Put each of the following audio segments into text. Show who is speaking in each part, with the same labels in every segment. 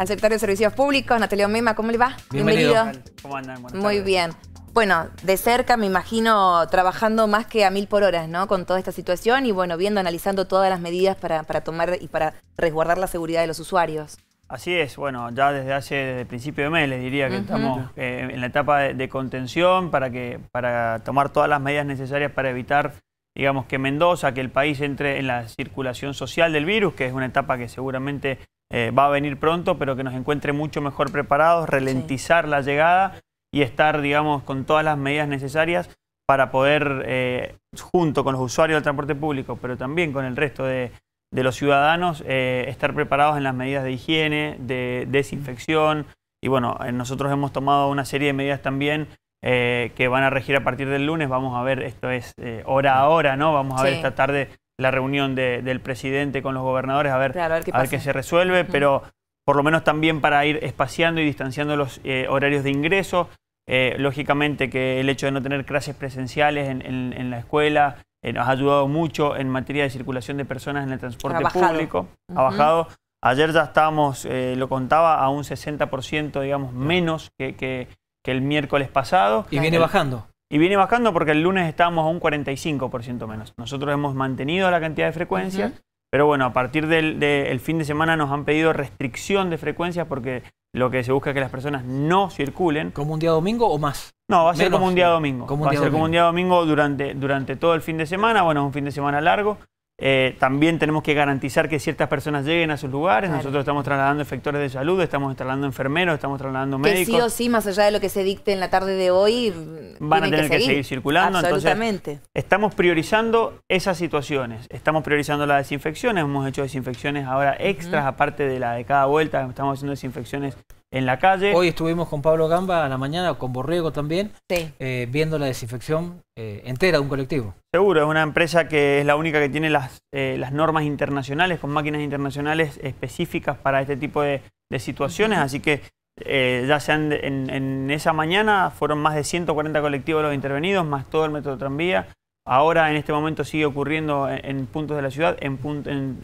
Speaker 1: al sector de servicios públicos. Natalia Mema, ¿cómo le va? Bienvenido. ¿Cómo andan? Muy bien. Bueno, de cerca me imagino trabajando más que a mil por horas, ¿no? Con toda esta situación y bueno, viendo, analizando todas las medidas para, tomar y para resguardar la seguridad de los usuarios. Así es, bueno, ya desde hace desde el principio de mes les diría que estamos eh, en la etapa de, contención para, que, para tomar todas las medidas necesarias para evitar, digamos, que Mendoza, que el país entre en la circulación social del virus, que es una etapa que seguramente eh, va a venir pronto, pero que nos encuentre mucho mejor preparados, ralentizar la llegada y estar, digamos, con todas las medidas necesarias para poder, eh, junto con los usuarios del transporte público, pero también con el resto de, los ciudadanos, eh, estar preparados en las medidas de higiene, de desinfección. Y bueno, nosotros hemos tomado una serie de medidas también que van a regir a partir del lunes. Vamos a ver, esto es hora a hora, ¿no? Vamos a ver esta tarde la reunión del presidente con los gobernadores, a ver, que qué, se resuelve, pero por lo menos también para ir espaciando y distanciando los eh, horarios de ingreso. Eh, lógicamente que el hecho de no tener clases presenciales en, la escuela eh, nos ha ayudado mucho en materia de circulación de personas en el transporte público. Ha bajado. Ayer ya estábamos, lo contaba, a un 60%, digamos, menos que el miércoles pasado. Y viene bajando. Y viene bajando porque el lunes estábamos a un 45% menos. Nosotros hemos mantenido la cantidad de frecuencias, pero bueno, a partir del fin de semana nos han pedido restricción de frecuencias porque lo que se busca es que las personas no circulen. ¿Como un día domingo o más? No, va a ser como un día domingo. va a ser como un día domingo durante, durante todo el fin de semana. Bueno, es un fin de semana largo. Eh, también tenemos que garantizar que ciertas personas lleguen a sus lugares. Nosotros estamos trasladando efectores de salud, estamos trasladando enfermeros, estamos trasladando médicos. Que sí o sí, más allá de lo que se dicte en la tarde de hoy, van a tener que seguir, circulando. Absolutamente. estamos priorizando esas situaciones. Estamos priorizando las desinfecciones. Hemos hecho desinfecciones ahora extras, aparte de la de cada vuelta. Estamos haciendo desinfecciones en la calle. Hoy estuvimos con Pablo Gamba a la mañana, con Borrego también, eh, viendo la desinfección eh, entera de un colectivo. Seguro, es una empresa que es la única que tiene las, eh, las normas internacionales, con máquinas internacionales específicas para este tipo de, situaciones, así que ya sean en, en, esa mañana fueron más de 140 colectivos los intervenidos, más todo el metro tranvía. Ahora en este momento sigue ocurriendo en, puntos de la ciudad, en,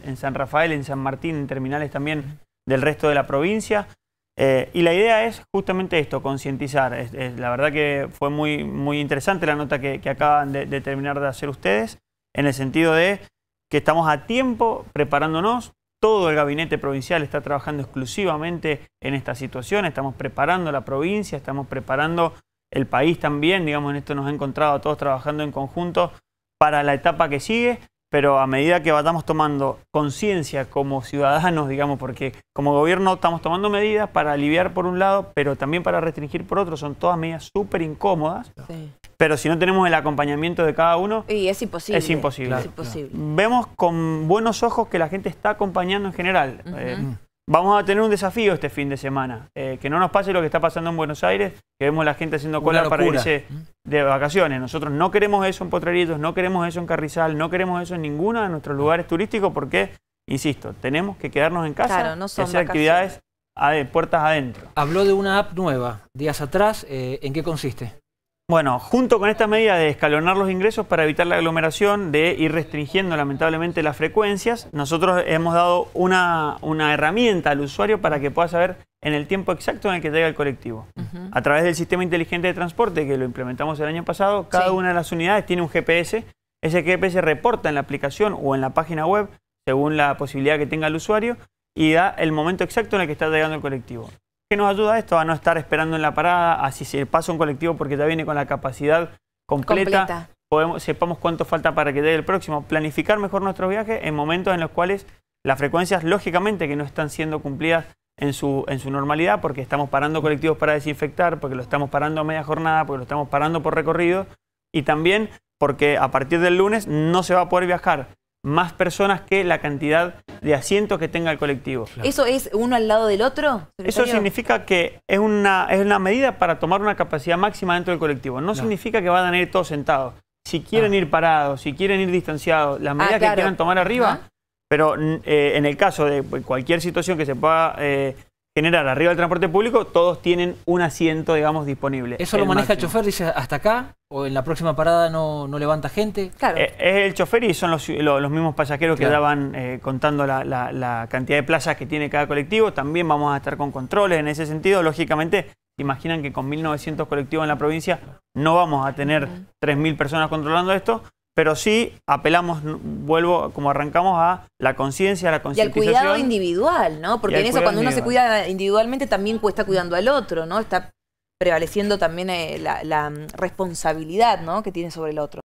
Speaker 1: en San Rafael, en San Martín, en terminales también del resto de la provincia. Eh, y la idea es justamente esto, concientizar. la verdad que fue muy, muy interesante la nota que, acaban de, de, terminar de hacer ustedes, en el sentido de que estamos a tiempo preparándonos. Todo el gabinete provincial está trabajando exclusivamente en esta situación. Estamos preparando la provincia, estamos preparando el país también. Digamos, en esto nos ha encontrado a todos trabajando en conjunto para la etapa que sigue pero a medida que vayamos tomando conciencia como ciudadanos, digamos, porque como gobierno estamos tomando medidas para aliviar por un lado, pero también para restringir por otro, son todas medidas súper incómodas. Pero si no tenemos el acompañamiento de cada uno... Y es imposible. Es imposible. Vemos con buenos ojos que la gente está acompañando en general vamos a tener un desafío este fin de semana. Eh, que no nos pase lo que está pasando en Buenos Aires, que vemos la gente haciendo cola para irse mm. de vacaciones. Nosotros no queremos eso en Potreritos, no queremos eso en Carrizal, no queremos eso en ninguno de nuestros mm. lugares turísticos porque, insisto, tenemos que quedarnos en casa y hacer actividades puertas adentro. Habló de una app nueva, días atrás, eh, ¿en qué consiste? Bueno, junto con esta medida de escalonar los ingresos para evitar la aglomeración, de ir restringiendo lamentablemente las frecuencias, nosotros hemos dado una, herramienta al usuario para que pueda saber en el tiempo exacto en el que llega el colectivo. A través del sistema inteligente de transporte que lo implementamos el año pasado, cada una de las unidades tiene un GPS. Ese GPS reporta en la aplicación o en la página web, según la posibilidad que tenga el usuario, y da el momento exacto en el que está llegando el colectivo. ¿Qué nos ayuda esto? A no estar esperando en la parada, a si se pasa un colectivo porque ya viene con la capacidad completa. Podemos, sepamos cuánto falta para que dé el próximo. Planificar mejor nuestro viaje en momentos en los cuales las frecuencias, lógicamente, que no están siendo cumplidas en su, en su normalidad, porque estamos parando colectivos para desinfectar, porque lo estamos parando a media jornada, porque lo estamos parando por recorrido, y también porque a partir del lunes no se va a poder viajar más personas que la cantidad de asientos que tenga el colectivo. ¿Eso es uno al lado del otro? Eso significa que es una, es una medida para tomar una capacidad máxima dentro del colectivo. No, significa que van a ir todos sentados. Si quieren ah. ir parados, si quieren ir distanciados, las ah, medidas que quieran tomar arriba, pero eh, en el caso de cualquier situación que se pueda... Eh, generar arriba del transporte público, todos tienen un asiento, digamos, disponible. Eso lo maneja el chofer, dice, hasta acá, o en la próxima parada no, levanta gente. Eh, es el chofer y son los, mismos pasajeros que daban eh, contando la, cantidad de plazas que tiene cada colectivo. También vamos a estar con controles en ese sentido. Lógicamente, imaginan que con 1.900 colectivos en la provincia no vamos a tener 3.000 personas controlando esto. Pero sí apelamos, vuelvo como arrancamos, a la conciencia, a la concientización. Y al cuidado individual, ¿no? Porque en eso cuando uno se cuida individualmente también cuesta cuidando al otro, ¿no? Está prevaleciendo también eh, la, la mm, responsabilidad ¿no? que tiene sobre el otro.